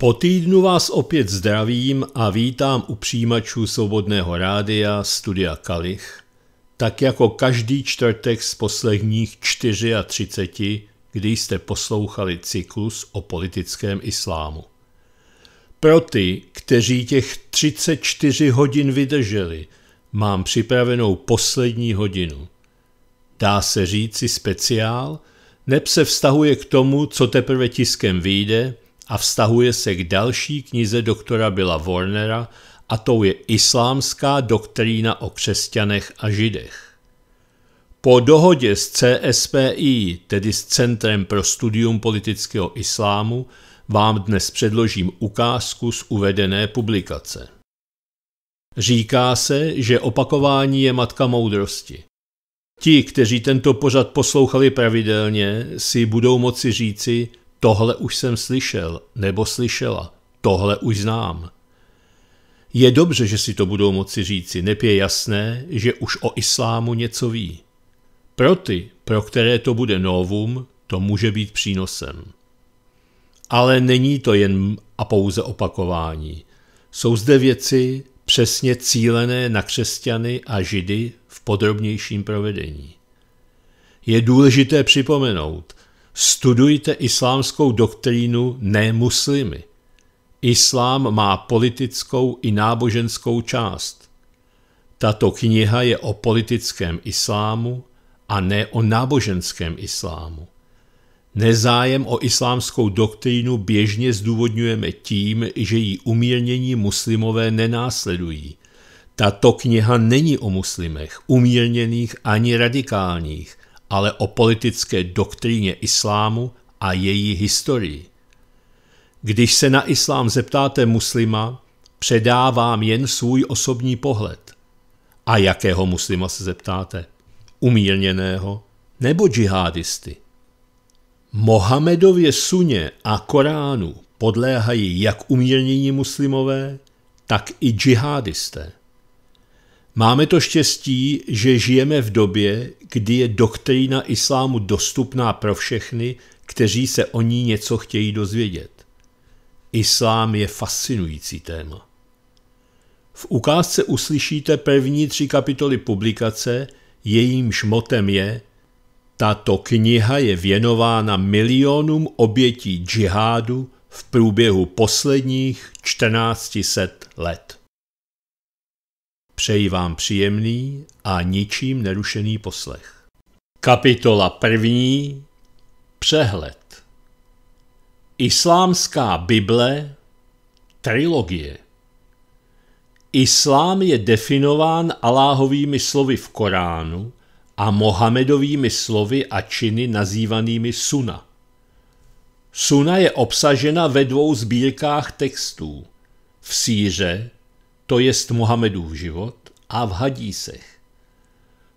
Po týdnu vás opět zdravím a vítám u přijímačů Svobodného rádia Studia Kalich, tak jako každý čtvrtek z posledních 34, kdy jste poslouchali cyklus o politickém islámu. Pro ty, kteří těch 34 hodin vydrželi, mám připravenou poslední hodinu. Dá se říci speciál, neb se vztahuje k tomu, co teprve tiskem vyjde – a vztahuje se k další knize doktora Billa Warnera a tou je Islámská doktrína o křesťanech a židech. Po dohodě s CSPI, tedy s Centrem pro studium politického islámu, vám dnes předložím ukázku z uvedené publikace. Říká se, že opakování je matka moudrosti. Ti, kteří tento pořad poslouchali pravidelně, si budou moci říci, Tohle už jsem slyšel, nebo slyšela. Tohle už znám. Je dobře, že si to budou moci říci, neb je jasné, že už o islámu něco ví. Pro ty, pro které to bude novum, to může být přínosem. Ale není to jen a pouze opakování. Jsou zde věci přesně cílené na křesťany a židy v podrobnějším provedení. Je důležité připomenout, Studujte islámskou doktrínu ne muslimy. Islám má politickou i náboženskou část. Tato kniha je o politickém islámu a ne o náboženském islámu. Nezájem o islámskou doktrínu běžně zdůvodňujeme tím, že ji umírnění muslimové nenásledují. Tato kniha není o muslimech, umírněných ani radikálních, ale o politické doktríně islámu a její historii. Když se na islám zeptáte muslima, předávám jen svůj osobní pohled. A jakého muslima se zeptáte? Umírněného nebo džihadisty? Mohamedově suně a Koránu podléhají jak umírnění muslimové, tak i džihadisté. Máme to štěstí, že žijeme v době, kdy je doktrína islámu dostupná pro všechny, kteří se o ní něco chtějí dozvědět. Islám je fascinující téma. V ukázce uslyšíte první tři kapitoly publikace, jejímž motem je Tato kniha je věnována milionům obětí džihádu v průběhu posledních 1400 let. Přeji vám příjemný a ničím nerušený poslech. Kapitola první. Přehled. Islámská Bible. Trilogie. Islám je definován Aláhovými slovy v Koránu a Mohamedovými slovy a činy nazývanými suna. Suna je obsažena ve dvou sbírkách textů. V síře to jest Mohamedův život, a v hadísech.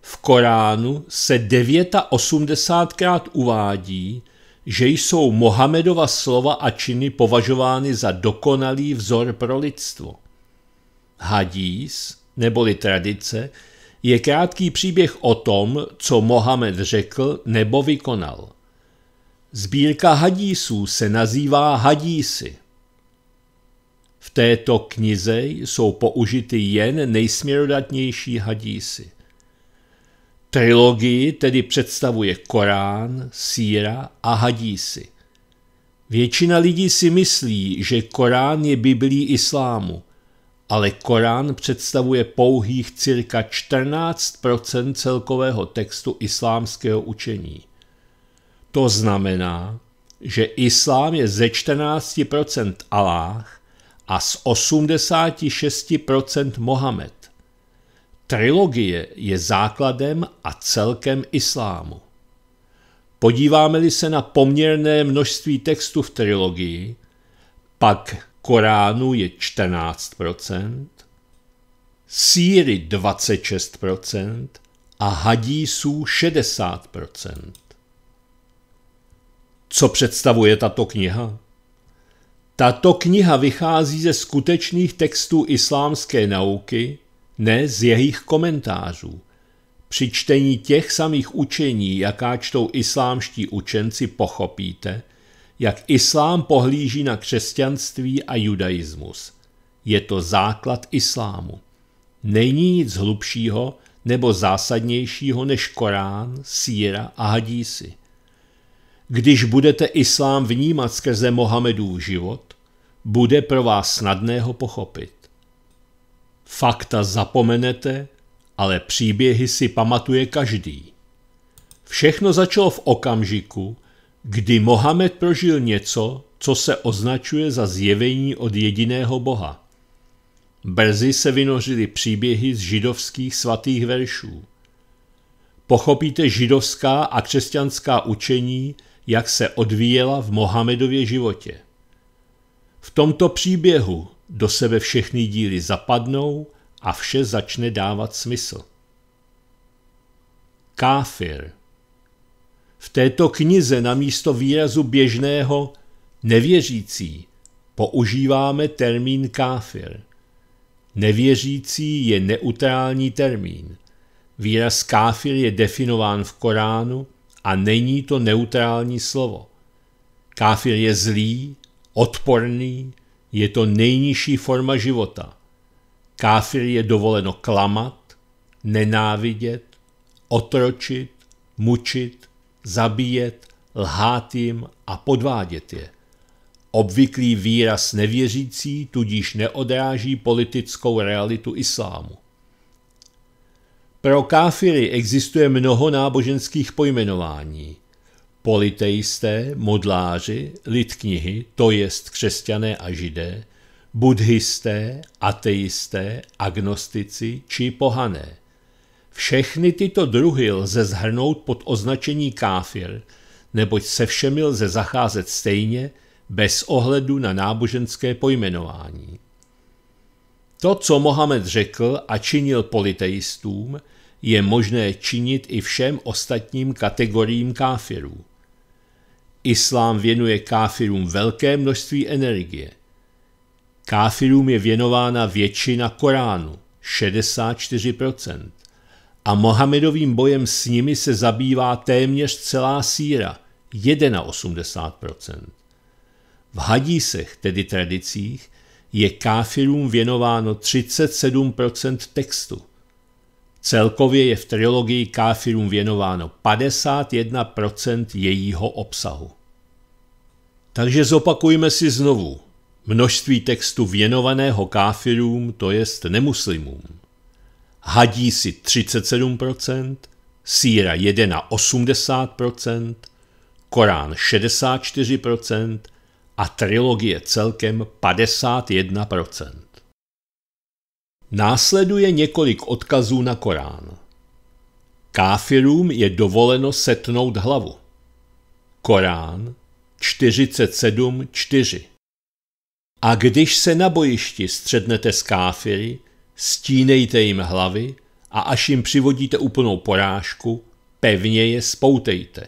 V Koránu se 89krát uvádí, že jsou Mohamedova slova a činy považovány za dokonalý vzor pro lidstvo. Hadís, neboli tradice, je krátký příběh o tom, co Mohamed řekl nebo vykonal. Sbírka hadísů se nazývá hadísy. V této knize jsou použity jen nejsměrodatnější hadísy. Trilogii tedy představuje Korán, Síra a hadísy. Většina lidí si myslí, že Korán je Biblí islámu, ale Korán představuje pouhých cirka 14 celkového textu islámského učení. To znamená, že islám je ze 14 Aláh a z 86% Mohamed. Trilogie je základem a celkem islámu. Podíváme-li se na poměrné množství textu v trilogii, pak Koránu je 14%, Síry 26% a Hadísů 60%. Co představuje tato kniha? Tato kniha vychází ze skutečných textů islámské nauky, ne z jejich komentářů. Při čtení těch samých učení, jaká čtou islámští učenci, pochopíte, jak islám pohlíží na křesťanství a judaismus. Je to základ islámu. Není nic hlubšího nebo zásadnějšího než Korán, síra a hadísy. Když budete islám vnímat skrze Mohamedův život, bude pro vás snadné ho pochopit. Fakta zapomenete, ale příběhy si pamatuje každý. Všechno začalo v okamžiku, kdy Mohamed prožil něco, co se označuje za zjevení od jediného Boha. Brzy se vynořily příběhy z židovských svatých veršů. Pochopíte židovská a křesťanská učení jak se odvíjela v Mohamedově životě. V tomto příběhu do sebe všechny díly zapadnou a vše začne dávat smysl. Káfir V této knize na místo výrazu běžného nevěřící používáme termín káfir. Nevěřící je neutrální termín. Výraz káfir je definován v Koránu – a není to neutrální slovo. Káfir je zlý, odporný, je to nejnižší forma života. Káfir je dovoleno klamat, nenávidět, otročit, mučit, zabíjet, lhát jim a podvádět je. Obvyklý výraz nevěřící tudíž neodráží politickou realitu islámu. Pro káfiry existuje mnoho náboženských pojmenování. Politeisté, modláři, lid knihy, to jest křesťané a židé, buddhisté, ateisté, agnostici či pohané. Všechny tyto druhy lze zhrnout pod označení káfir, neboť se všemi lze zacházet stejně, bez ohledu na náboženské pojmenování. To, co Mohamed řekl a činil politeistům, je možné činit i všem ostatním kategoriím káfirů. Islám věnuje káfirům velké množství energie. Káfirům je věnována většina Koránu, 64%, a Mohamedovým bojem s nimi se zabývá téměř celá síra, 81%. V hadísech, tedy tradicích, je káfirům věnováno 37% textu. Celkově je v trilogii káfirům věnováno 51% jejího obsahu. Takže zopakujme si znovu. Množství textu věnovaného káfirům, to jest nemuslimům. Hadí si 37%, síra 1 80%, Korán 64%, a trilogie celkem 51%. Následuje několik odkazů na Korán. Káfirům je dovoleno setnout hlavu. Korán 47.4 A když se na bojišti střednete s káfiry, stínejte jim hlavy a až jim přivodíte úplnou porážku, pevně je spoutejte.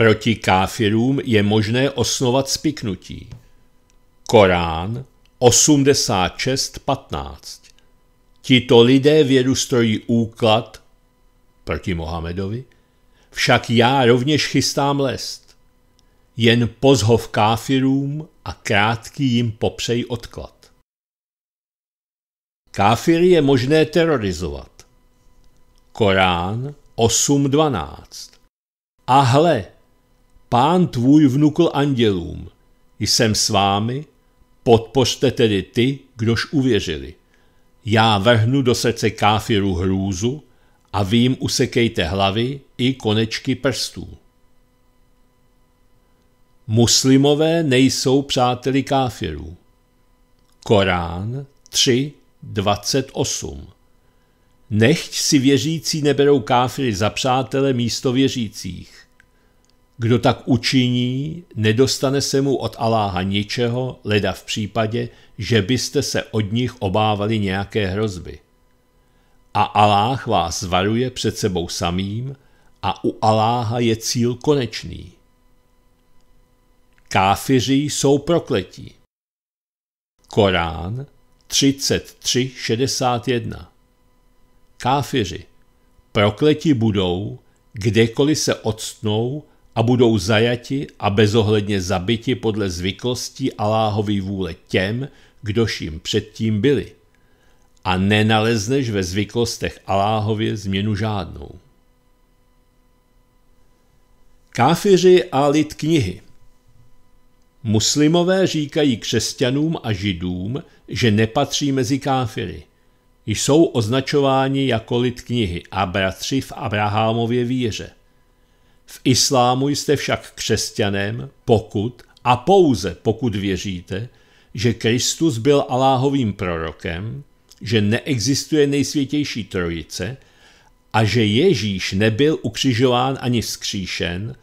Proti káfirům je možné osnovat spiknutí. Korán 86.15 Tito lidé vědu strojí úklad proti Mohamedovi, však já rovněž chystám lest. Jen pozhov káfirům a krátký jim popřej odklad. Káfiry je možné terorizovat. Korán 8.12 A hle, Pán tvůj vnukl andělům, jsem s vámi, podpořte tedy ty, kdož uvěřili. Já vrhnu do srdce káfiru hrůzu a vy jim usekejte hlavy i konečky prstů. Muslimové nejsou přáteli káfirů. Korán 3.28 Nechť si věřící neberou káfiry za přátele místo věřících. Kdo tak učiní, nedostane se mu od Aláha ničeho, leda v případě, že byste se od nich obávali nějaké hrozby. A Aláh vás varuje před sebou samým a u Aláha je cíl konečný. Káfiři jsou prokletí. Korán 33.61 Káfiři, prokleti budou, kdekoliv se odstnou a budou zajati a bezohledně zabiti podle zvyklostí Aláhovy vůle těm, kdož jim předtím byli. A nenalezneš ve zvyklostech Aláhově změnu žádnou. Káfiři a lid knihy Muslimové říkají křesťanům a židům, že nepatří mezi káfiry. Jsou označováni jako lid knihy a bratři v Abrahamově víře – v islámu jste však křesťanem, pokud a pouze pokud věříte, že Kristus byl Aláhovým prorokem, že neexistuje nejsvětější trojice a že Ježíš nebyl ukřižován ani vzkříšen,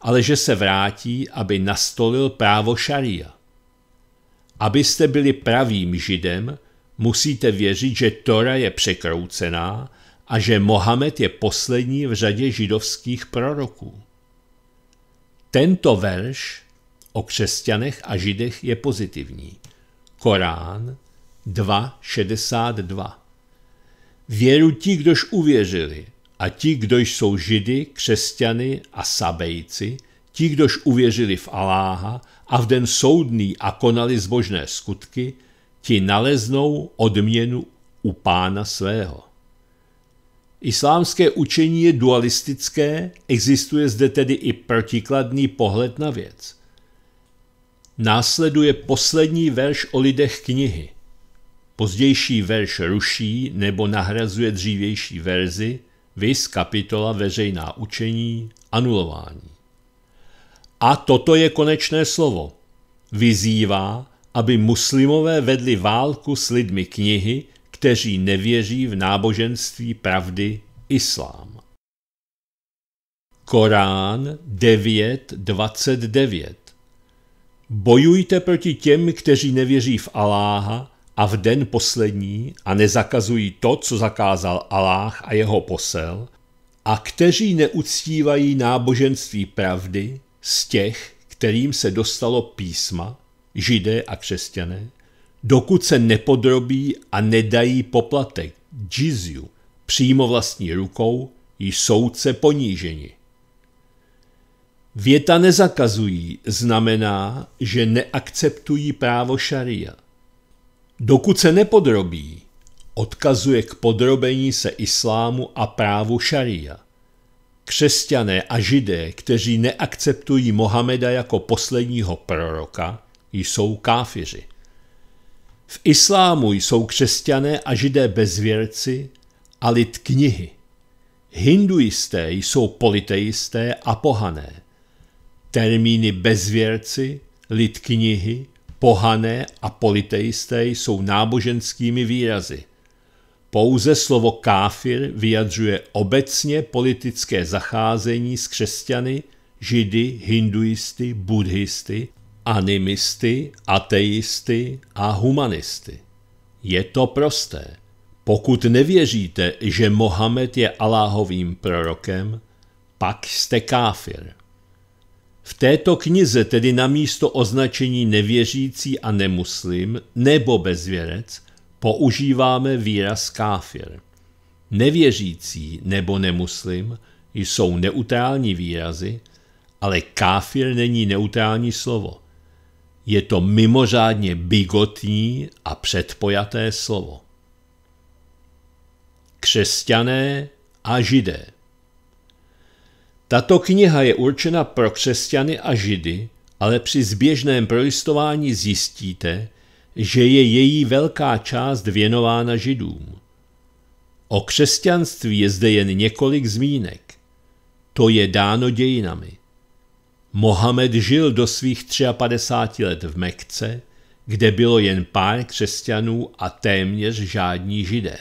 ale že se vrátí, aby nastolil právo šaria. Abyste byli pravým židem, musíte věřit, že Tora je překroucená a že Mohamed je poslední v řadě židovských proroků. Tento verš o křesťanech a židech je pozitivní. Korán 2.62 Věru ti, kdož uvěřili, a ti, kdo jsou židy, křesťany a sabejci, ti, kdož uvěřili v Aláha a v den soudný a konali zbožné skutky, ti naleznou odměnu u pána svého. Islámské učení je dualistické, existuje zde tedy i protikladný pohled na věc. Následuje poslední verš o lidech knihy. Pozdější verš ruší nebo nahrazuje dřívější verzi, vys kapitola veřejná učení, anulování. A toto je konečné slovo. Vyzývá, aby muslimové vedli válku s lidmi knihy, kteří nevěří v náboženství pravdy islám. Korán 9.29 Bojujte proti těm, kteří nevěří v Aláha a v den poslední a nezakazují to, co zakázal Aláh a jeho posel, a kteří neuctívají náboženství pravdy z těch, kterým se dostalo písma, židé a křesťané, dokud se nepodrobí a nedají poplatek džizju přímo vlastní rukou, již soudce poníženi. Věta nezakazují znamená, že neakceptují právo šaria. Dokud se nepodrobí, odkazuje k podrobení se islámu a právu šaria. Křesťané a židé, kteří neakceptují Mohameda jako posledního proroka, jsou káfiři. V islámu jsou křesťané a židé bezvěrci a lid knihy. Hinduisté jsou politeisté a pohané. Termíny bezvěrci, lid knihy, pohané a politeisté jsou náboženskými výrazy. Pouze slovo káfir vyjadřuje obecně politické zacházení s křesťany, židy, hinduisty, buddhisty animisty, ateisty a humanisty. Je to prosté. Pokud nevěříte, že Mohamed je Aláhovým prorokem, pak jste káfir. V této knize tedy na místo označení nevěřící a nemuslim nebo bezvěrec používáme výraz káfir. Nevěřící nebo nemuslim jsou neutrální výrazy, ale káfir není neutrální slovo – je to mimořádně bigotní a předpojaté slovo. Křesťané a židé Tato kniha je určena pro křesťany a židy, ale při zběžném prolistování zjistíte, že je její velká část věnována židům. O křesťanství je zde jen několik zmínek. To je dáno dějinami. Mohamed žil do svých 53 let v Mekce, kde bylo jen pár křesťanů a téměř žádní židé.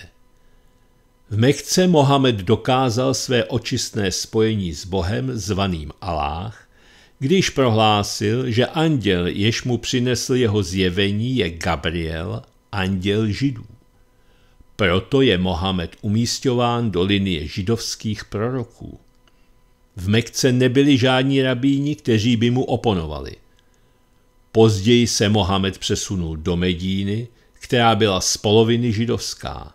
V Mekce Mohamed dokázal své očistné spojení s Bohem zvaným Aláh, když prohlásil, že anděl, jež mu přinesl jeho zjevení, je Gabriel, anděl židů. Proto je Mohamed umístován do linie židovských proroků. V Mekce nebyli žádní rabíni, kteří by mu oponovali. Později se Mohamed přesunul do Medíny, která byla z poloviny židovská.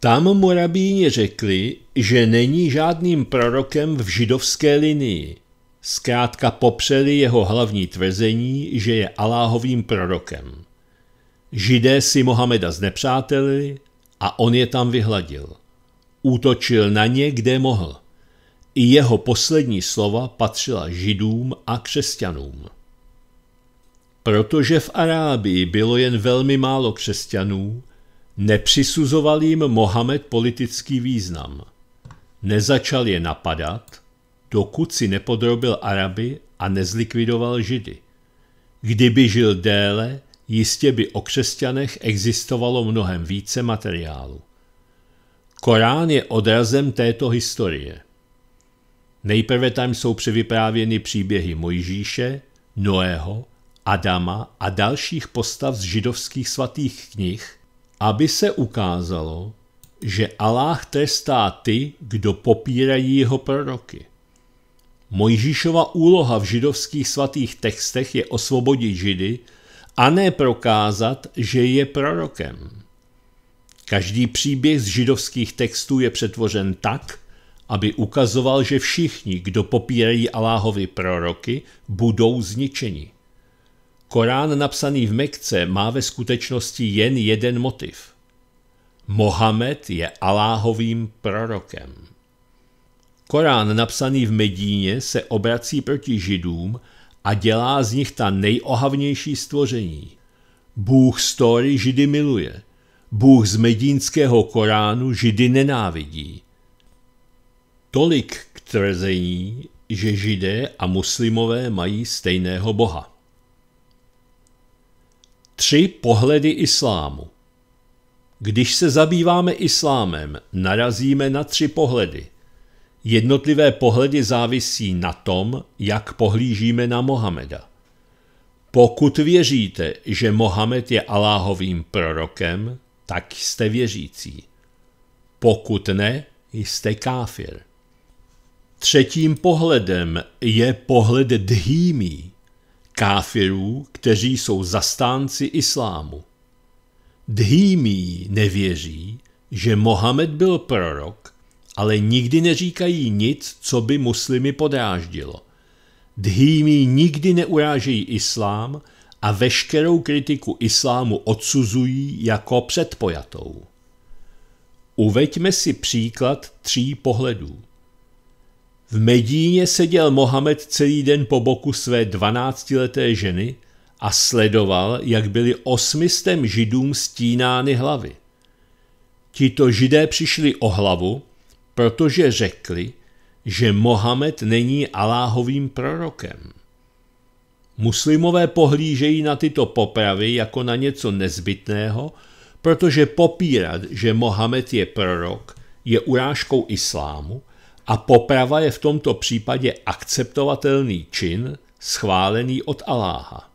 Tam mu rabíni řekli, že není žádným prorokem v židovské linii. Zkrátka popřeli jeho hlavní tvrzení, že je Aláhovým prorokem. Židé si Mohameda znepřátelili a on je tam vyhladil. Útočil na ně, kde mohl. I jeho poslední slova patřila židům a křesťanům. Protože v Arábii bylo jen velmi málo křesťanů, nepřisuzoval jim Mohamed politický význam. Nezačal je napadat, dokud si nepodrobil Araby a nezlikvidoval Židy. Kdyby žil déle, jistě by o křesťanech existovalo mnohem více materiálu. Korán je odrazem této historie. Nejprve tam jsou převyprávěny příběhy Mojžíše, Noého, Adama a dalších postav z židovských svatých knih, aby se ukázalo, že Aláh trestá ty, kdo popírají jeho proroky. Mojžíšova úloha v židovských svatých textech je osvobodit židy a ne prokázat, že je prorokem. Každý příběh z židovských textů je přetvořen tak, aby ukazoval, že všichni, kdo popírají Aláhovi proroky, budou zničeni. Korán napsaný v Mekce má ve skutečnosti jen jeden motiv. Mohamed je Aláhovým prorokem. Korán napsaný v Medíně se obrací proti židům a dělá z nich ta nejohavnější stvoření. Bůh story židy miluje. Bůh z medínského Koránu židy nenávidí tolik k tvrzení, že židé a muslimové mají stejného boha. Tři pohledy islámu Když se zabýváme islámem, narazíme na tři pohledy. Jednotlivé pohledy závisí na tom, jak pohlížíme na Mohameda. Pokud věříte, že Mohamed je Aláhovým prorokem, tak jste věřící. Pokud ne, jste káfir. Třetím pohledem je pohled dhýmí, káfirů, kteří jsou zastánci islámu. Dhýmí nevěří, že Mohamed byl prorok, ale nikdy neříkají nic, co by muslimy podráždilo. Dhýmí nikdy neurážejí islám a veškerou kritiku islámu odsuzují jako předpojatou. Uveďme si příklad tří pohledů. V Medíně seděl Mohamed celý den po boku své dvanáctileté ženy a sledoval, jak byly osmistem židům stínány hlavy. Tito židé přišli o hlavu, protože řekli, že Mohamed není Aláhovým prorokem. Muslimové pohlížejí na tyto popravy jako na něco nezbytného, protože popírat, že Mohamed je prorok, je urážkou islámu a poprava je v tomto případě akceptovatelný čin schválený od Aláha.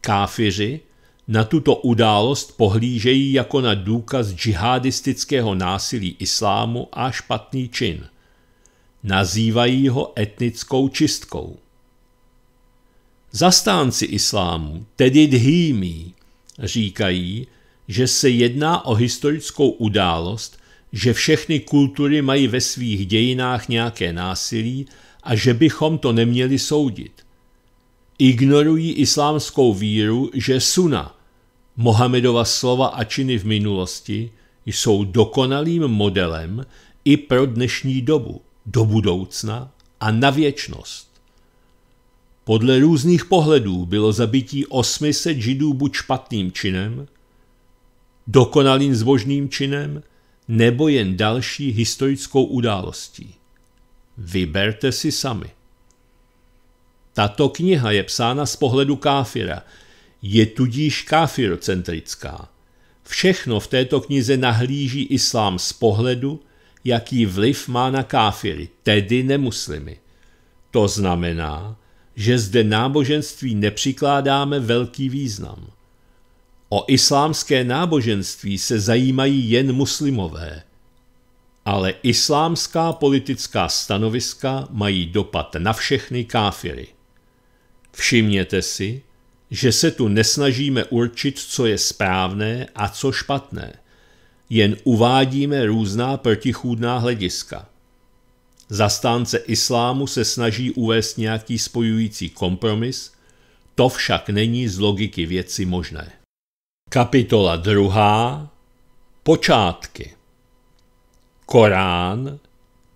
Káfiři na tuto událost pohlížejí jako na důkaz džihadistického násilí islámu a špatný čin. Nazývají ho etnickou čistkou. Zastánci islámu, tedy dhýmí, říkají, že se jedná o historickou událost, že všechny kultury mají ve svých dějinách nějaké násilí a že bychom to neměli soudit. Ignorují islámskou víru, že suna, Mohamedova slova a činy v minulosti, jsou dokonalým modelem i pro dnešní dobu, do budoucna a na věčnost. Podle různých pohledů bylo zabití 800 židů buď špatným činem, dokonalým zbožným činem, nebo jen další historickou událostí. Vyberte si sami. Tato kniha je psána z pohledu káfira, je tudíž káfirocentrická. Všechno v této knize nahlíží islám z pohledu, jaký vliv má na káfiry, tedy nemuslimy. To znamená, že zde náboženství nepřikládáme velký význam. O islámské náboženství se zajímají jen muslimové, ale islámská politická stanoviska mají dopad na všechny káfiry. Všimněte si, že se tu nesnažíme určit, co je správné a co špatné. Jen uvádíme různá protichůdná hlediska. Zastánce islámu se snaží uvést nějaký spojující kompromis, to však není z logiky věci možné. Kapitola 2. Počátky Korán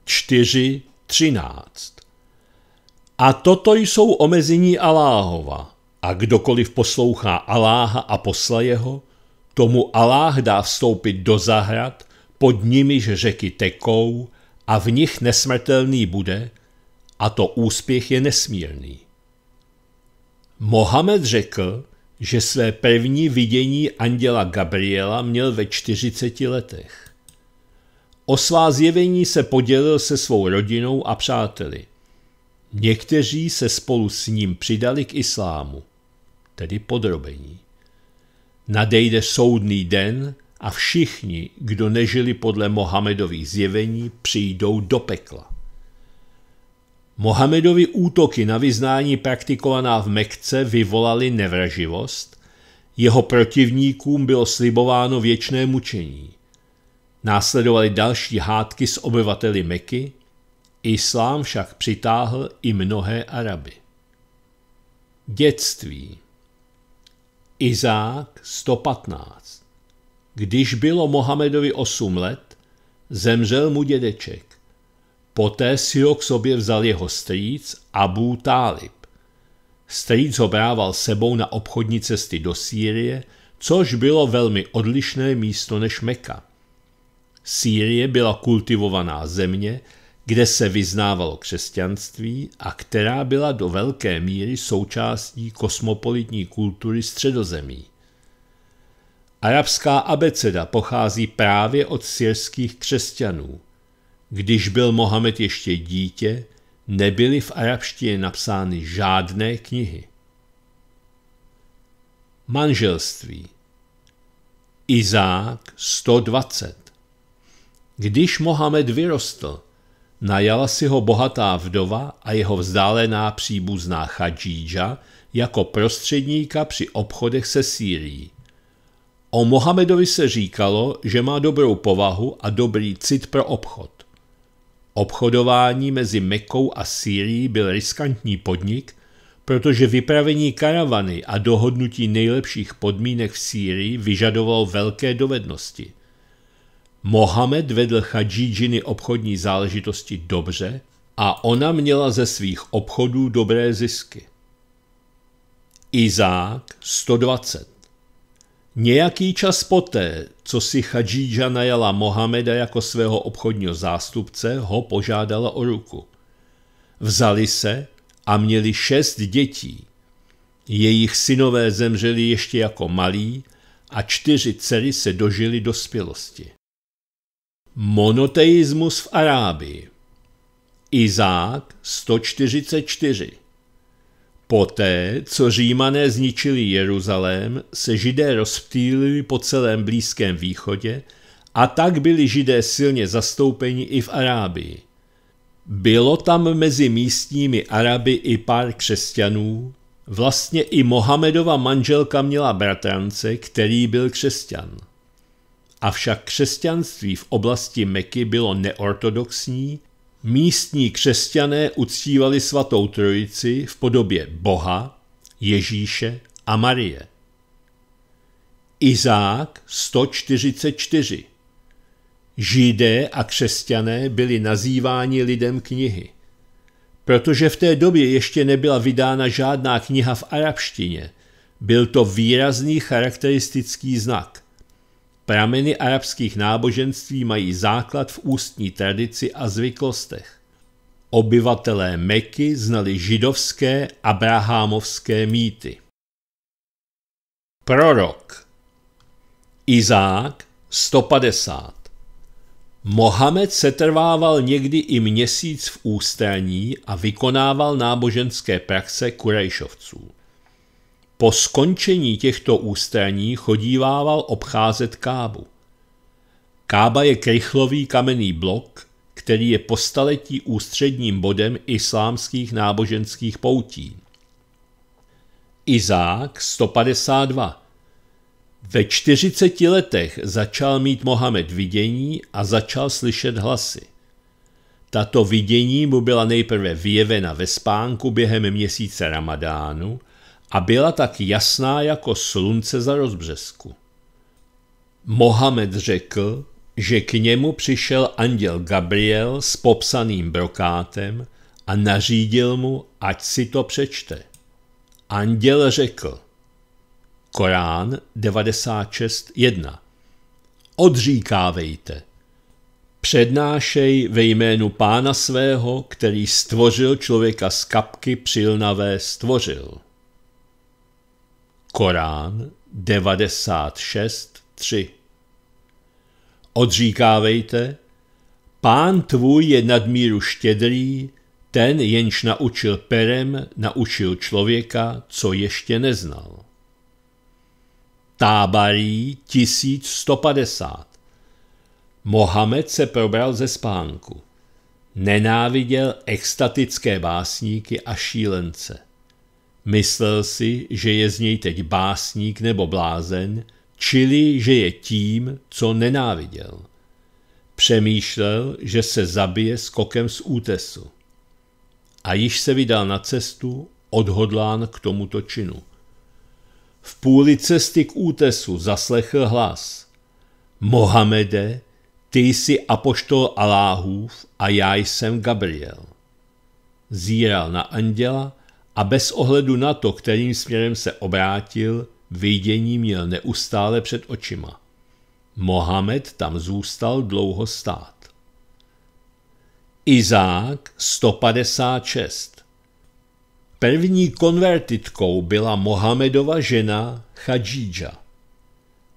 4.13 A toto jsou omezení Aláhova. A kdokoliv poslouchá Aláha a posla jeho, tomu Aláh dá vstoupit do zahrad, pod nimiž řeky tekou a v nich nesmrtelný bude, a to úspěch je nesmírný. Mohamed řekl, že své první vidění anděla Gabriela měl ve 40 letech. O svá zjevení se podělil se svou rodinou a přáteli. Někteří se spolu s ním přidali k islámu, tedy podrobení. Nadejde soudný den a všichni, kdo nežili podle Mohamedových zjevení, přijdou do pekla. Mohamedovi útoky na vyznání praktikovaná v Mekce vyvolaly nevraživost, jeho protivníkům bylo slibováno věčné mučení. Následovaly další hádky s obyvateli Meky, islám však přitáhl i mnohé Araby. Dětství Izák 115 Když bylo Mohamedovi 8 let, zemřel mu dědeček. Poté si ho k sobě vzal jeho strýc Abu Talib. Strýc ho brával sebou na obchodní cesty do Sýrie, což bylo velmi odlišné místo než Meka. Sýrie byla kultivovaná země, kde se vyznávalo křesťanství a která byla do velké míry součástí kosmopolitní kultury středozemí. Arabská abeceda pochází právě od syrských křesťanů – když byl Mohamed ještě dítě, nebyly v arabštině napsány žádné knihy. Manželství Izák 120 Když Mohamed vyrostl, najala si ho bohatá vdova a jeho vzdálená příbuzná Chadžíža jako prostředníka při obchodech se Sýrií. O Mohamedovi se říkalo, že má dobrou povahu a dobrý cit pro obchod. Obchodování mezi Mekou a Sýrií byl riskantní podnik, protože vypravení karavany a dohodnutí nejlepších podmínek v Sýrii vyžadovalo velké dovednosti. Mohamed vedl Chadžidžiny obchodní záležitosti dobře a ona měla ze svých obchodů dobré zisky. Izák 120 Nějaký čas poté, co si Chadžíža najala Mohameda jako svého obchodního zástupce, ho požádala o ruku. Vzali se a měli šest dětí. Jejich synové zemřeli ještě jako malí a čtyři dcery se dožili dospělosti. Monoteismus v Arábii Izák 144 Poté, co římané zničili Jeruzalém, se židé rozptýlili po celém Blízkém východě a tak byli židé silně zastoupeni i v Arábii. Bylo tam mezi místními Araby i pár křesťanů, vlastně i Mohamedova manželka měla bratrance, který byl křesťan. Avšak křesťanství v oblasti Meky bylo neortodoxní Místní křesťané uctívali svatou trojici v podobě Boha, Ježíše a Marie. Izák 144 Židé a křesťané byli nazýváni lidem knihy. Protože v té době ještě nebyla vydána žádná kniha v arabštině, byl to výrazný charakteristický znak – Prameny arabských náboženství mají základ v ústní tradici a zvyklostech. Obyvatelé Meky znali židovské abrahámovské mýty. Prorok Izák 150 Mohamed setrvával někdy i měsíc v ústraní a vykonával náboženské praxe kurajšovců. Po skončení těchto ústraní chodívával obcházet Kábu. Kába je krychlový kamenný blok, který je po staletí ústředním bodem islámských náboženských poutí. Izák 152 Ve 40 letech začal mít Mohamed vidění a začal slyšet hlasy. Tato vidění mu byla nejprve vyjevena ve spánku během měsíce Ramadánu a byla tak jasná jako slunce za rozbřesku. Mohamed řekl, že k němu přišel anděl Gabriel s popsaným brokátem a nařídil mu, ať si to přečte. Anděl řekl, Korán 96.1 Odříkávejte. Přednášej ve jménu pána svého, který stvořil člověka z kapky přilnavé stvořil. Korán 96.3 Odříkávejte, pán tvůj je nadmíru štědrý, ten jenž naučil perem, naučil člověka, co ještě neznal. Tábarí 1150 Mohamed se probral ze spánku. Nenáviděl extatické básníky a šílence. Myslel si, že je z něj teď básník nebo blázen, čili že je tím, co nenáviděl. Přemýšlel, že se zabije skokem z útesu. A již se vydal na cestu, odhodlán k tomuto činu. V půli cesty k útesu zaslechl hlas. Mohamede, ty jsi apoštol Aláhův a já jsem Gabriel. Zíral na anděla a bez ohledu na to, kterým směrem se obrátil, vidění měl neustále před očima. Mohamed tam zůstal dlouho stát. Izák 156 První konvertitkou byla Mohamedova žena Chadžíža.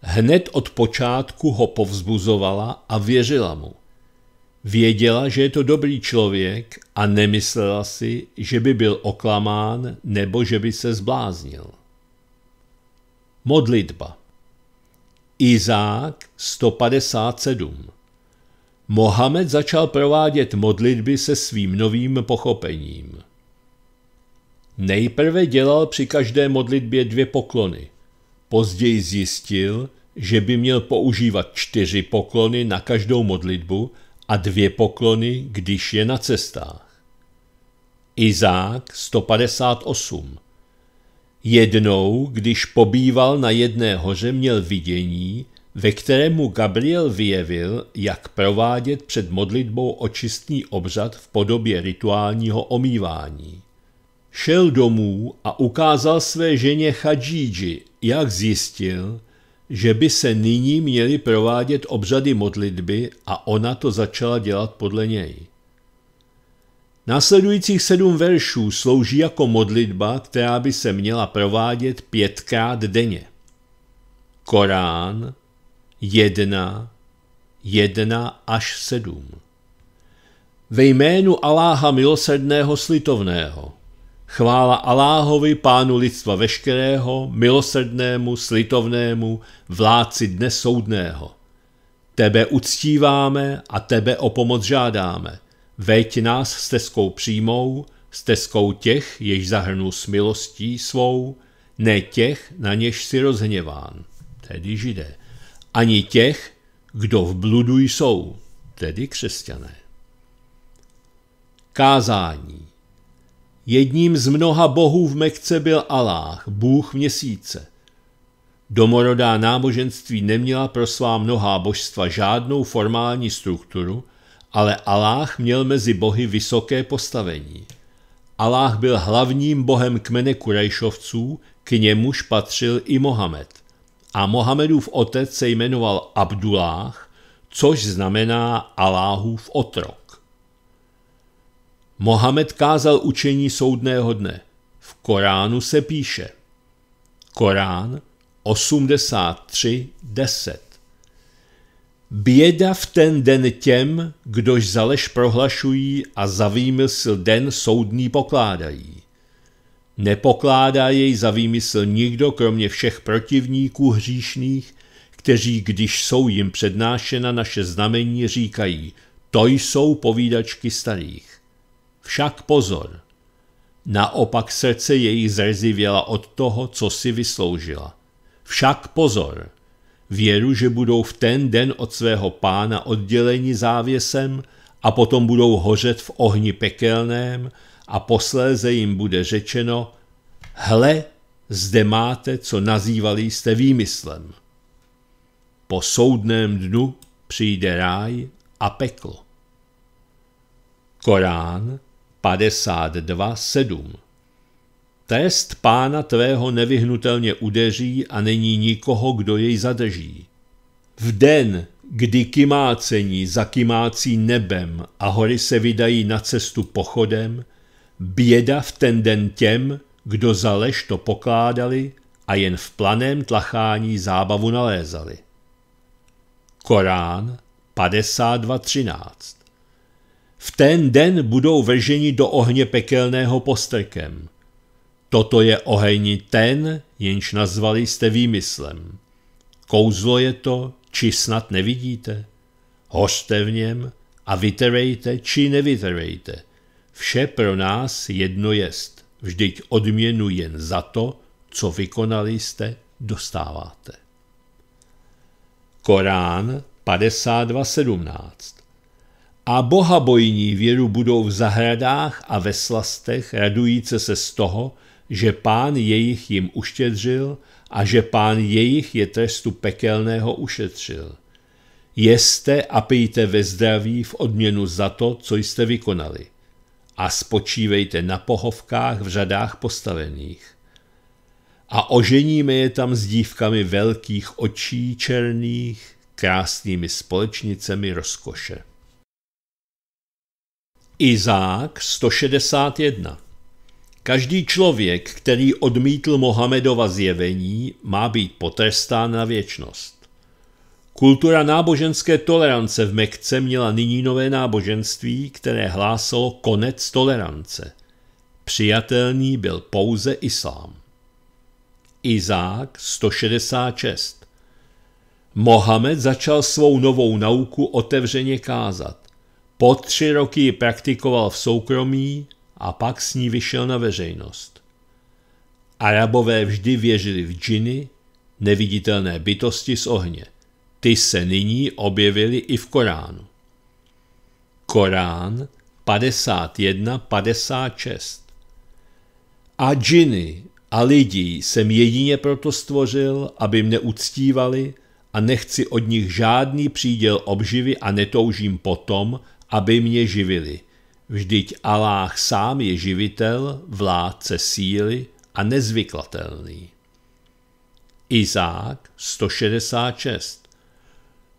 Hned od počátku ho povzbuzovala a věřila mu. Věděla, že je to dobrý člověk a nemyslela si, že by byl oklamán nebo že by se zbláznil. Modlitba Izák 157 Mohamed začal provádět modlitby se svým novým pochopením. Nejprve dělal při každé modlitbě dvě poklony. Později zjistil, že by měl používat čtyři poklony na každou modlitbu – a dvě poklony, když je na cestách. Izák 158 Jednou, když pobýval na jedné hoře, měl vidění, ve kterému Gabriel vyjevil, jak provádět před modlitbou očistný obřad v podobě rituálního omývání. Šel domů a ukázal své ženě Chadžíži, jak zjistil, že by se nyní měly provádět obřady modlitby a ona to začala dělat podle něj. Následujících sedm veršů slouží jako modlitba, která by se měla provádět pětkrát denně. Korán 1, 1 až 7. Ve jménu Aláha milosrdného slitovného – Chvála Aláhovi, pánu lidstva veškerého, milosrdnému, slitovnému, vláci dne soudného. Tebe uctíváme a tebe o pomoc žádáme. Veď nás stezkou přímou, stezkou těch, jež zahrnul s milostí svou, ne těch, na něž si rozhněván, tedy židé, ani těch, kdo v bludu jsou, tedy křesťané. Kázání Jedním z mnoha bohů v Mekce byl Aláh, bůh měsíce. Domorodá náboženství neměla pro svá mnohá božstva žádnou formální strukturu, ale Aláh měl mezi bohy vysoké postavení. Aláh byl hlavním bohem kmene Kurajšovců, k němuž patřil i Mohamed. A Mohamedův otec se jmenoval Abduláh, což znamená Aláhův otrok. Mohamed kázal učení soudného dne. V Koránu se píše Korán 83.10 Běda v ten den těm, kdož zalež prohlašují a za výmysl den soudný pokládají. Nepokládá jej za výmysl nikdo kromě všech protivníků hříšných, kteří, když jsou jim přednášena naše znamení, říkají, to jsou povídačky starých. Však pozor. Naopak srdce její zrzivěla od toho, co si vysloužila. Však pozor. Věru, že budou v ten den od svého pána odděleni závěsem a potom budou hořet v ohni pekelném a posléze jim bude řečeno Hle, zde máte, co nazývali jste výmyslem. Po soudném dnu přijde ráj a peklo. Korán 52.7. Trest pána tvého nevyhnutelně udeří a není nikoho, kdo jej zadrží. V den, kdy kymácení zakymácí nebem a hory se vydají na cestu pochodem, běda v ten den těm, kdo za lež to pokládali a jen v planém tlachání zábavu nalézali. Korán 52.13 v ten den budou veženi do ohně pekelného postrkem. Toto je oheň ten, jenž nazvali jste výmyslem. Kouzlo je to, či snad nevidíte. Hořte v něm a vyterejte, či nevyterejte. Vše pro nás jedno jest, vždyť odměnu jen za to, co vykonali jste, dostáváte. Korán 52.17 a bohabojní věru budou v zahradách a ve slastech, radujíce se z toho, že pán jejich jim uštědřil a že pán jejich je trestu pekelného ušetřil. Jeste a pijte ve zdraví v odměnu za to, co jste vykonali. A spočívejte na pohovkách v řadách postavených. A oženíme je tam s dívkami velkých očí černých, krásnými společnicemi rozkoše. Izák 161 Každý člověk, který odmítl Mohamedova zjevení, má být potrestán na věčnost. Kultura náboženské tolerance v Mekce měla nyní nové náboženství, které hlásalo konec tolerance. Přijatelný byl pouze islám. Izák 166 Mohamed začal svou novou nauku otevřeně kázat. Po tři roky ji praktikoval v soukromí a pak s ní vyšel na veřejnost. Arabové vždy věřili v džiny, neviditelné bytosti z ohně. Ty se nyní objevily i v Koránu. Korán 51.56 A džiny a lidi jsem jedině proto stvořil, aby mne uctívali a nechci od nich žádný příděl obživy a netoužím potom, aby mě živili. Vždyť Aláh sám je živitel, vládce síly a nezvyklatelný. Izák 166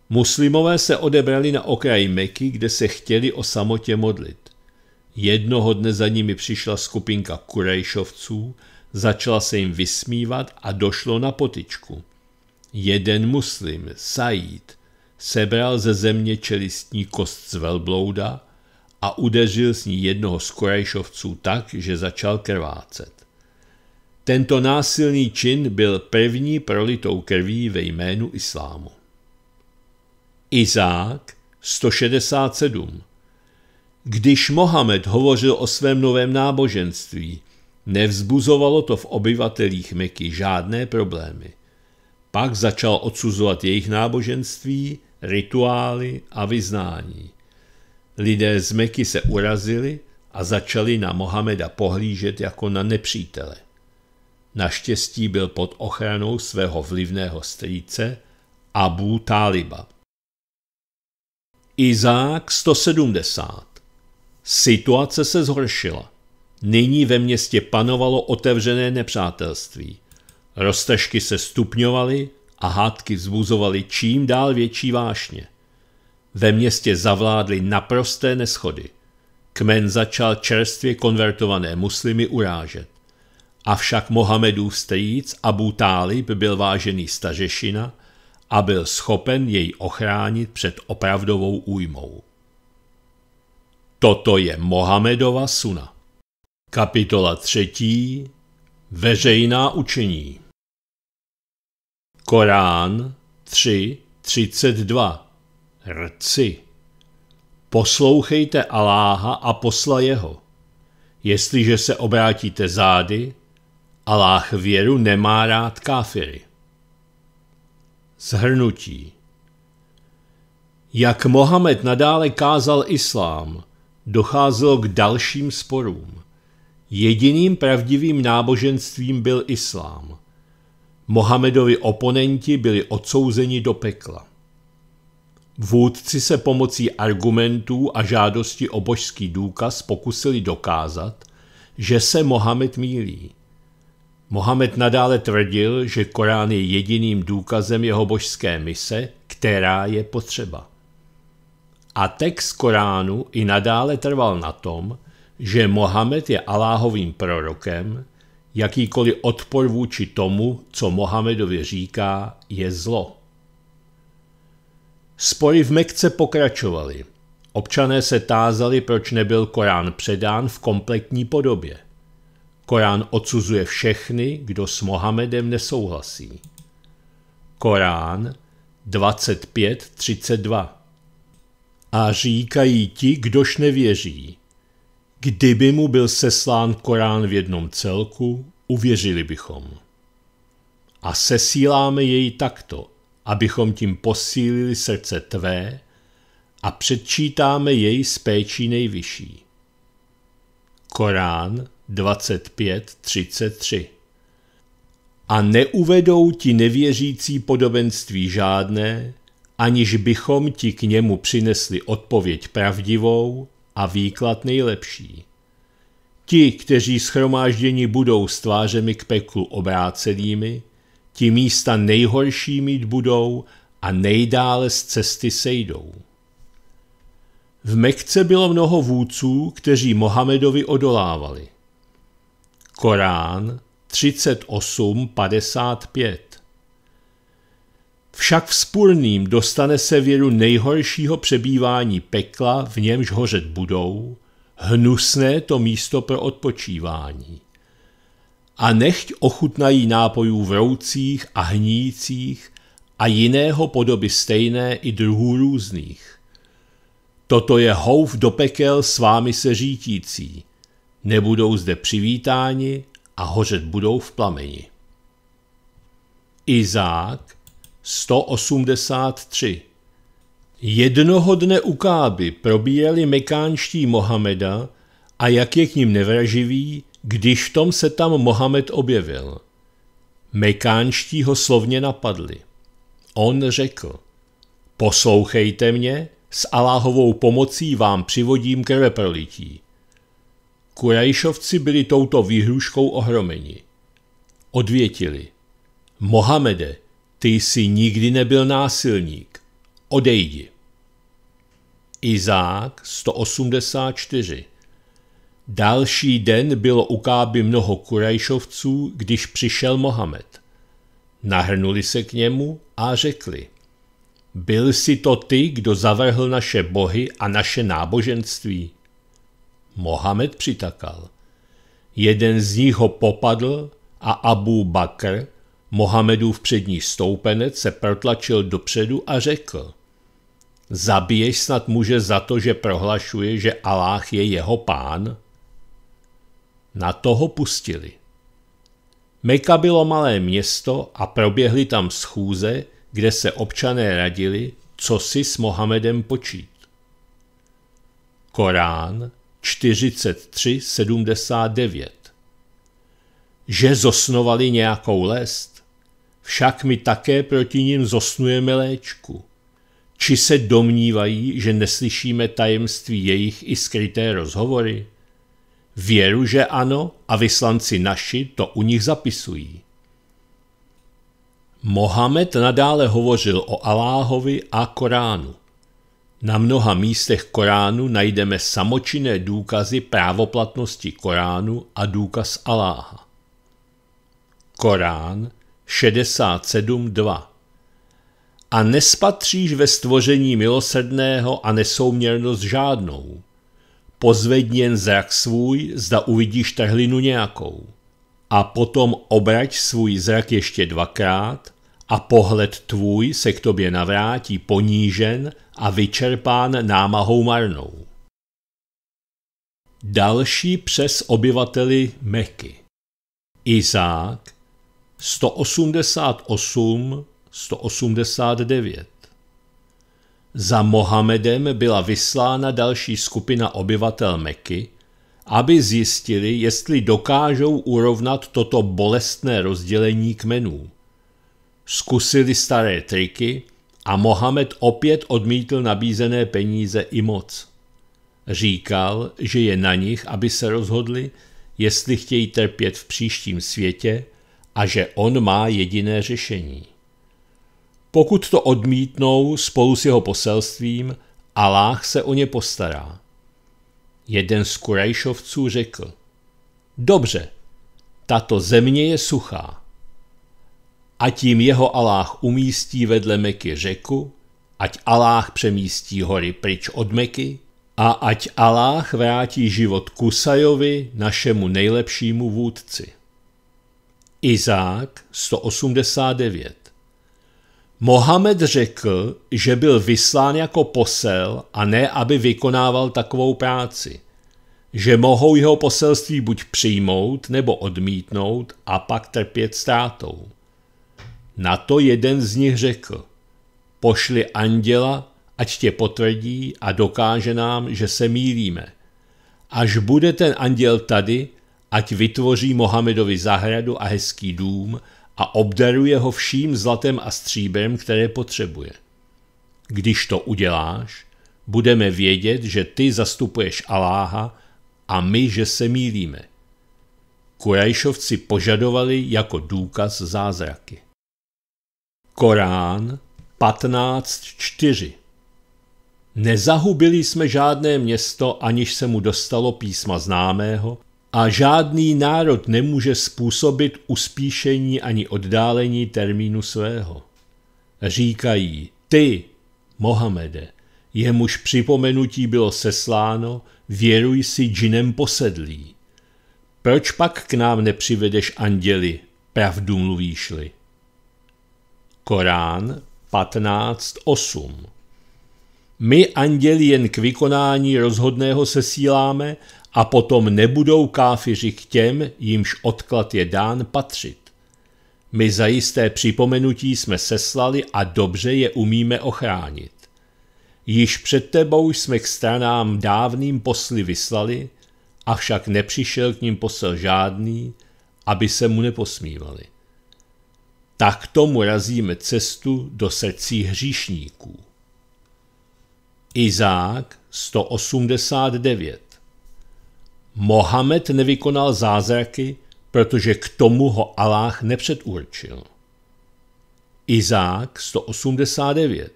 Muslimové se odebrali na okraj Meky, kde se chtěli o samotě modlit. Jednoho dne za nimi přišla skupinka kurejšovců, začala se jim vysmívat a došlo na potičku. Jeden muslim, Said, sebral ze země čelistní kost z velblouda a udeřil s ní jednoho z korejšovců tak, že začal krvácet. Tento násilný čin byl první prolitou krví ve jménu islámu. Izák 167 Když Mohamed hovořil o svém novém náboženství, nevzbuzovalo to v obyvatelích Meky žádné problémy. Pak začal odsuzovat jejich náboženství, rituály a vyznání. Lidé z Meky se urazili a začali na Mohameda pohlížet jako na nepřítele. Naštěstí byl pod ochranou svého vlivného strýce Abu Taliba. Izák 170 Situace se zhoršila. Nyní ve městě panovalo otevřené nepřátelství. Roztažky se stupňovaly a hádky vzbuzovaly čím dál větší vášně. Ve městě zavládly naprosté neschody. Kmen začal čerstvě konvertované muslimy urážet. Avšak Mohamedův strýc Abu Talib byl vážený stařešina a byl schopen jej ochránit před opravdovou újmou. Toto je Mohamedova suna. Kapitola 3. Veřejná učení Korán 3.32 Rci Poslouchejte Aláha a posla jeho. Jestliže se obrátíte zády, Aláh věru nemá rád káfiry. Zhrnutí Jak Mohamed nadále kázal islám, docházelo k dalším sporům. Jediným pravdivým náboženstvím byl islám – Mohamedovi oponenti byli odsouzeni do pekla. Vůdci se pomocí argumentů a žádosti o božský důkaz pokusili dokázat, že se Mohamed mílí. Mohamed nadále tvrdil, že Korán je jediným důkazem jeho božské mise, která je potřeba. A text Koránu i nadále trval na tom, že Mohamed je Aláhovým prorokem, Jakýkoliv odpor vůči tomu, co Mohamedově říká, je zlo. Spory v Mekce pokračovaly. Občané se tázali, proč nebyl Korán předán v kompletní podobě. Korán odsuzuje všechny, kdo s Mohamedem nesouhlasí. Korán 25.32 A říkají ti, kdož nevěří. Kdyby mu byl seslán Korán v jednom celku, uvěřili bychom. A sesíláme jej takto, abychom tím posílili srdce tvé a předčítáme jej z péčí nejvyšší. Korán 25.33 A neuvedou ti nevěřící podobenství žádné, aniž bychom ti k němu přinesli odpověď pravdivou, a výklad nejlepší. Ti, kteří schromážděni budou s tvářemi k peklu obrácenými, ti místa nejhorší mít budou a nejdále z cesty sejdou. V Mekce bylo mnoho vůdců, kteří Mohamedovi odolávali. Korán 38.55 však vzpůrným dostane se věru nejhoršího přebývání pekla, v němž hořet budou, hnusné to místo pro odpočívání. A nechť ochutnají nápojů vroucích a hnících a jiného podoby stejné i druhů různých. Toto je houf do pekel s vámi se řítící. Nebudou zde přivítáni a hořet budou v plameni. Izák, 183. Jednoho dne u Káby probíjeli mekánští Mohameda a jak je k ním nevraživý, když v tom se tam Mohamed objevil. Mekánští ho slovně napadli. On řekl, poslouchejte mě, s Aláhovou pomocí vám přivodím krve prolití. Kurajšovci byli touto výhruškou ohromeni. Odvětili, Mohamede, ty jsi nikdy nebyl násilník. Odejdi. Izák 184 Další den bylo u Káby mnoho kurajšovců, když přišel Mohamed. Nahrnuli se k němu a řekli. Byl jsi to ty, kdo zavrhl naše bohy a naše náboženství. Mohamed přitakal. Jeden z nich ho popadl a Abu Bakr, Mohamedův přední stoupenec se protlačil dopředu a řekl Zabiješ snad muže za to, že prohlašuje, že Aláh je jeho pán? Na toho pustili. Meka bylo malé město a proběhly tam schůze, kde se občané radili, co si s Mohamedem počít. Korán 43.79 Že zosnovali nějakou lest? Však my také proti ním zosnujeme léčku. Či se domnívají, že neslyšíme tajemství jejich i skryté rozhovory? Věru, že ano, a vyslanci naši to u nich zapisují. Mohamed nadále hovořil o Aláhovi a Koránu. Na mnoha místech Koránu najdeme samočinné důkazy právoplatnosti Koránu a důkaz Aláha. Korán, 67.2. A nespatříš ve stvoření milosedného a nesouměrnost žádnou. Pozvedni jen zrak svůj, zda uvidíš trhlinu nějakou. A potom obrať svůj zrak ještě dvakrát a pohled tvůj se k tobě navrátí ponížen a vyčerpán námahou marnou. Další přes obyvateli Meky. Izák, 188, 189. Za Mohamedem byla vyslána další skupina obyvatel Meky, aby zjistili, jestli dokážou urovnat toto bolestné rozdělení kmenů. Zkusili staré triky a Mohamed opět odmítl nabízené peníze i moc. Říkal, že je na nich, aby se rozhodli, jestli chtějí trpět v příštím světě a že on má jediné řešení. Pokud to odmítnou spolu s jeho poselstvím, Aláh se o ně postará. Jeden z Kurajšovců řekl, dobře, tato země je suchá. A tím jeho Aláh umístí vedle Meky řeku, ať Aláh přemístí hory pryč od Meky a ať Aláh vrátí život Kusajovi, našemu nejlepšímu vůdci. Izák 189. Mohamed řekl, že byl vyslán jako posel a ne, aby vykonával takovou práci. Že mohou jeho poselství buď přijmout nebo odmítnout a pak trpět ztrátou. Na to jeden z nich řekl, pošli anděla, ať tě potvrdí a dokáže nám, že se mílíme. Až bude ten anděl tady, ať vytvoří Mohamedovi zahradu a hezký dům a obdaruje ho vším zlatem a stříbrem, které potřebuje. Když to uděláš, budeme vědět, že ty zastupuješ Aláha a my, že se mílíme. Kurajšovci požadovali jako důkaz zázraky. Korán 15.4 Nezahubili jsme žádné město, aniž se mu dostalo písma známého, a žádný národ nemůže způsobit uspíšení ani oddálení termínu svého. Říkají, ty, Mohamede, jemuž připomenutí bylo sesláno, věruj si džinem posedlí. Proč pak k nám nepřivedeš anděli, pravdu mluvíš-li? Korán 15.8 My anděli jen k vykonání rozhodného sesíláme a potom nebudou káfiři k těm, jimž odklad je dán patřit. My jisté připomenutí jsme seslali a dobře je umíme ochránit. Již před tebou jsme k stranám dávným posly vyslali, avšak nepřišel k ním posel žádný, aby se mu neposmívali. Tak tomu razíme cestu do srdcí hříšníků. Izák 189 Mohamed nevykonal zázraky, protože k tomu ho Aláh nepředurčil. Izák 189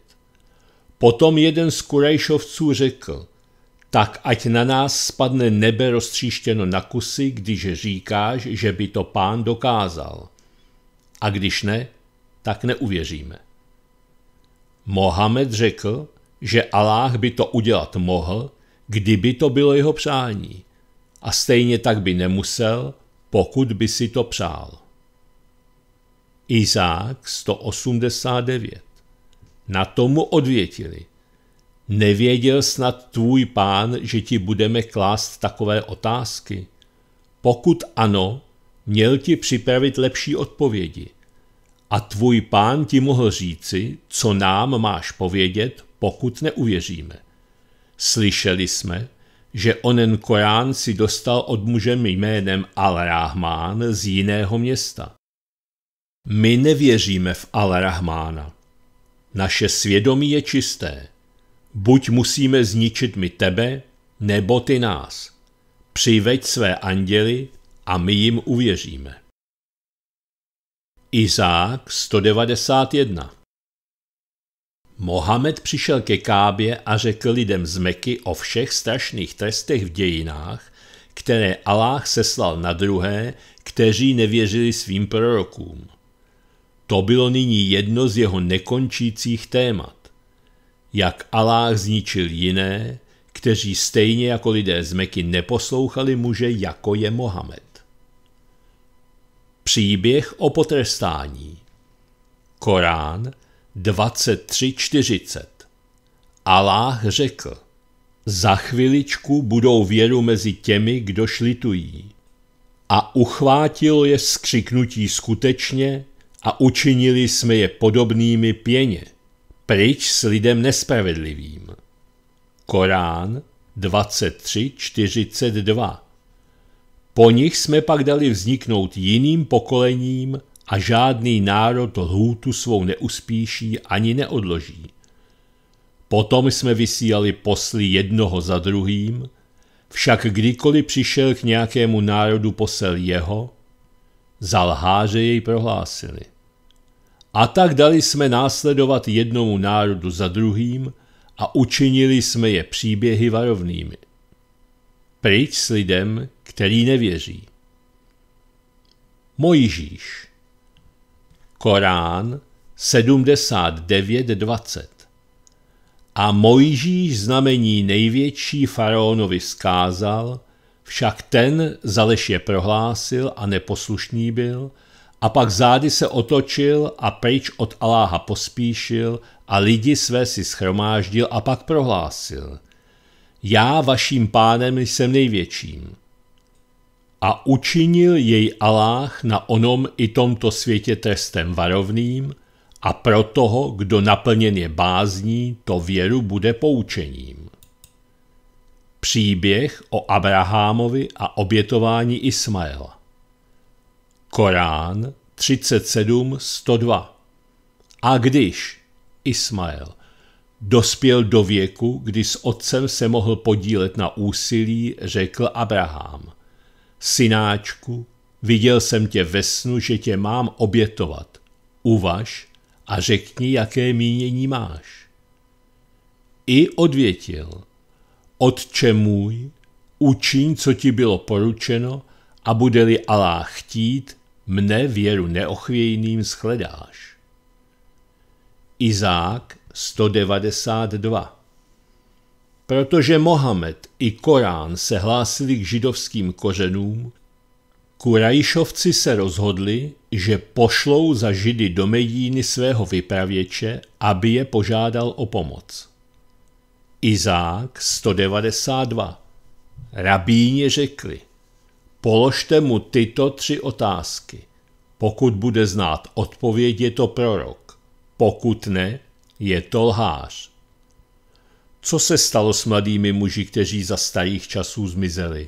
Potom jeden z Kurejšovců řekl, tak ať na nás spadne nebe roztříštěno na kusy, když říkáš, že by to pán dokázal. A když ne, tak neuvěříme. Mohamed řekl, že Aláh by to udělat mohl, kdyby to bylo jeho přání a stejně tak by nemusel, pokud by si to přál. Izák 189. Na tomu odvětili. Nevěděl snad tvůj pán, že ti budeme klást takové otázky? Pokud ano, měl ti připravit lepší odpovědi. A tvůj pán ti mohl říci, co nám máš povědět, pokud neuvěříme. Slyšeli jsme, že onen Korán si dostal od mužem jménem al rahmán z jiného města. My nevěříme v Al-Rahmána. Naše svědomí je čisté. Buď musíme zničit my tebe, nebo ty nás. Přiveď své anděly a my jim uvěříme. Izák 191 Mohamed přišel ke Kábě a řekl lidem z Meky o všech strašných trestech v dějinách, které Aláh seslal na druhé, kteří nevěřili svým prorokům. To bylo nyní jedno z jeho nekončících témat. Jak Aláh zničil jiné, kteří stejně jako lidé z Meky neposlouchali muže, jako je Mohamed. Příběh o potrestání Korán – 23.40 Aláh řekl, za chviličku budou věru mezi těmi, kdo šlitují. A uchvátil je skřiknutí skutečně a učinili jsme je podobnými pěně, pryč s lidem nespravedlivým. Korán 23.42 Po nich jsme pak dali vzniknout jiným pokolením a žádný národ lhůtu svou neuspíší ani neodloží. Potom jsme vysílali posly jednoho za druhým, však kdykoliv přišel k nějakému národu posel jeho, za lháře jej prohlásili. A tak dali jsme následovat jednomu národu za druhým a učinili jsme je příběhy varovnými. Pryč s lidem, který nevěří. Mojžíš Korán 79.20. A Mojžíš znamení největší faraonovi skázal, však ten zaleš je prohlásil a neposlušný byl, a pak zády se otočil a pryč od Aláha pospíšil a lidi své si schromáždil a pak prohlásil. Já vaším pánem jsem největším. A učinil jej Aláh na onom i tomto světě trestem varovným a pro toho, kdo je bázní, to věru bude poučením. Příběh o Abrahamovi a obětování Ismaela Korán 37.102 A když Ismael dospěl do věku, kdy s otcem se mohl podílet na úsilí, řekl Abraham – Synáčku, viděl jsem tě ve snu, že tě mám obětovat. Uvaž a řekni, jaké mínění máš. I odvětil, Otče můj, učiň, co ti bylo poručeno, a bude-li Alá chtít, mne věru neochvějným shledáš. Izák 192 Protože Mohamed i Korán se hlásili k židovským kořenům, Kurajšovci se rozhodli, že pošlou za židy do Medíny svého vypravěče, aby je požádal o pomoc. Izák 192 Rabíně řekli, položte mu tyto tři otázky. Pokud bude znát odpověď, je to prorok. Pokud ne, je to lhář. Co se stalo s mladými muži, kteří za starých časů zmizeli?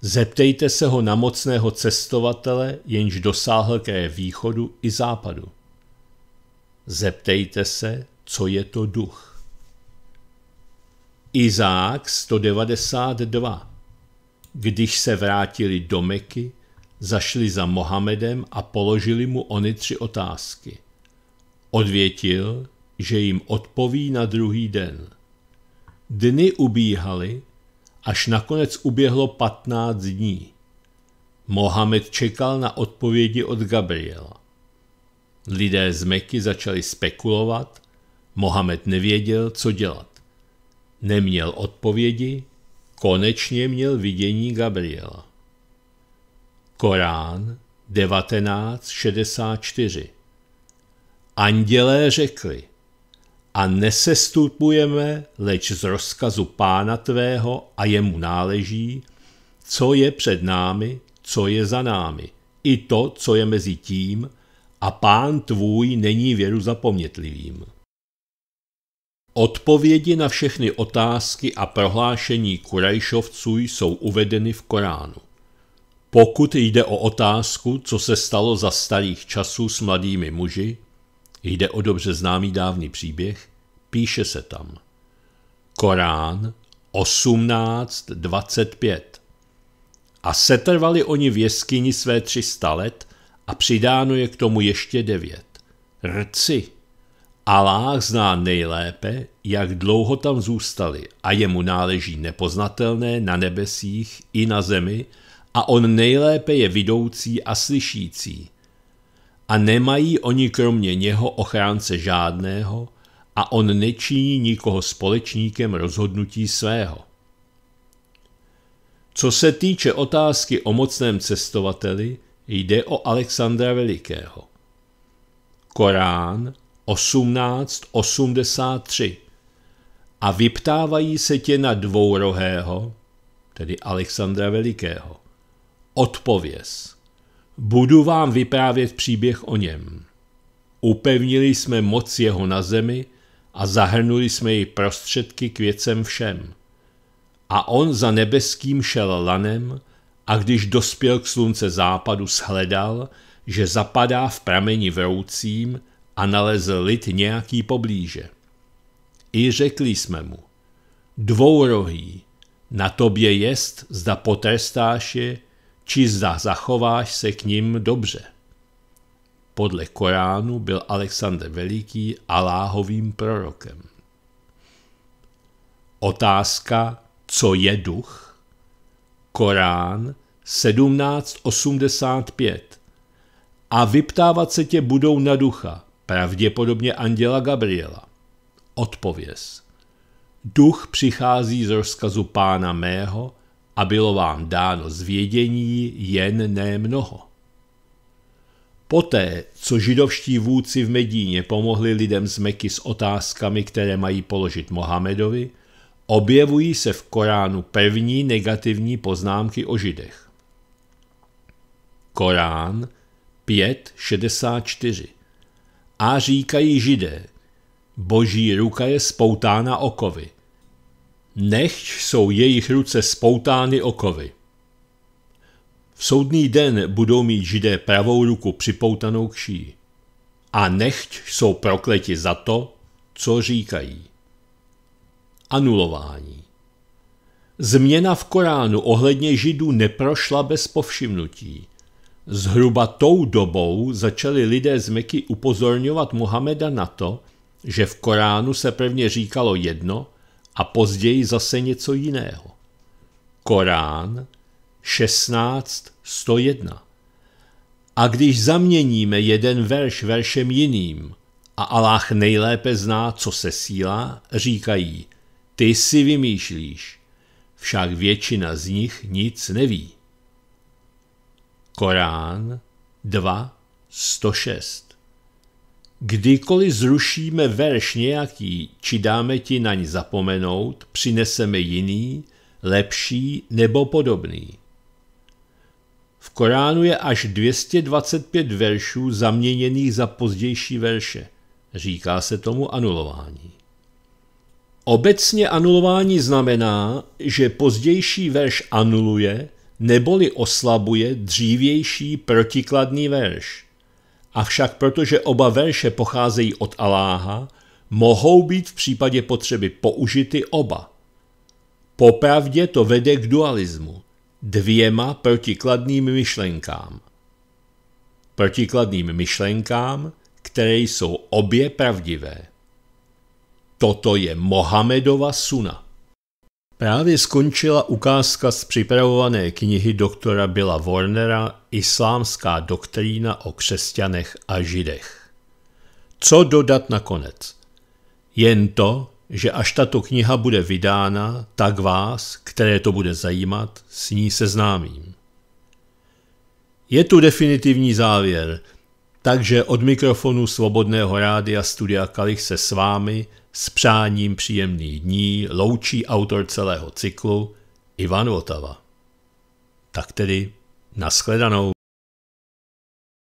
Zeptejte se ho na mocného cestovatele, jenž dosáhl ke východu i západu. Zeptejte se, co je to duch. Izák 192 Když se vrátili do Meky, zašli za Mohamedem a položili mu ony tři otázky. Odvětil, že jim odpoví na druhý den. Dny ubíhaly, až nakonec uběhlo 15 dní. Mohamed čekal na odpovědi od Gabriela. Lidé z Meky začali spekulovat, Mohamed nevěděl, co dělat. Neměl odpovědi, konečně měl vidění Gabriela. Korán 1964 Andělé řekli, a nesestupujeme, leč z rozkazu pána tvého a jemu náleží, co je před námi, co je za námi, i to, co je mezi tím, a pán tvůj není věru zapomnětlivým. Odpovědi na všechny otázky a prohlášení Kurajšovců jsou uvedeny v Koránu. Pokud jde o otázku, co se stalo za starých časů s mladými muži, Jde o dobře známý dávný příběh, píše se tam. Korán 18.25 A setrvali oni v jeskyni své 300 let a přidáno je k tomu ještě devět. Rci. Aláh zná nejlépe, jak dlouho tam zůstali a jemu náleží nepoznatelné na nebesích i na zemi a on nejlépe je vidoucí a slyšící – a nemají oni kromě něho ochránce žádného a on nečiní nikoho společníkem rozhodnutí svého. Co se týče otázky o mocném cestovateli, jde o Alexandra Velikého. Korán 1883 A vyptávají se tě na dvourohého, tedy Alexandra Velikého. Odpověz budu vám vyprávět příběh o něm. Upevnili jsme moc jeho na zemi a zahrnuli jsme jej prostředky k věcem všem. A on za nebeským šel lanem a když dospěl k slunce západu, shledal, že zapadá v prameni vroucím a nalezl lid nějaký poblíže. I řekli jsme mu, dvourohý, na tobě jest, zda potrestáš je, či zda zachováš se k ním dobře. Podle Koránu byl Alexander Veliký Aláhovým prorokem. Otázka, co je duch? Korán 1785. A vyptávat se tě budou na ducha, pravděpodobně anděla Gabriela. Odpověz. Duch přichází z rozkazu pána mého a bylo vám dáno zvědění jen mnoho. Poté, co židovští vůdci v Medíně pomohli lidem z Meky s otázkami, které mají položit Mohamedovi, objevují se v Koránu pevní negativní poznámky o židech. Korán 5.64 A říkají židé, boží ruka je spoutána okovy – nechť jsou jejich ruce spoutány okovy. V soudný den budou mít židé pravou ruku připoutanou k šíji. A nechť jsou prokleti za to, co říkají. Anulování Změna v Koránu ohledně židů neprošla bez povšimnutí. Zhruba tou dobou začali lidé z Meky upozorňovat Mohameda na to, že v Koránu se prvně říkalo jedno – a později zase něco jiného. Korán 16.101 A když zaměníme jeden verš veršem jiným, a Allah nejlépe zná, co se sílá, říkají, ty si vymýšlíš, však většina z nich nic neví. Korán 2.106 Kdykoliv zrušíme verš nějaký, či dáme ti naň zapomenout, přineseme jiný, lepší nebo podobný. V Koránu je až 225 veršů zaměněných za pozdější verše. Říká se tomu anulování. Obecně anulování znamená, že pozdější verš anuluje neboli oslabuje dřívější protikladný verš – Avšak protože oba verše pocházejí od Aláha, mohou být v případě potřeby použity oba. Popravdě to vede k dualismu, dvěma protikladným myšlenkám. Protikladným myšlenkám, které jsou obě pravdivé. Toto je Mohamedova sunat. Právě skončila ukázka z připravované knihy doktora Billa Warnera Islámská doktrína o křesťanech a židech. Co dodat nakonec? Jen to, že až tato kniha bude vydána, tak vás, které to bude zajímat, s ní seznámím. Je tu definitivní závěr, takže od mikrofonu Svobodného rádia Studia Kalich se s vámi s přáním příjemných dní loučí autor celého cyklu Ivan Votava. Tak tedy, nashledanou.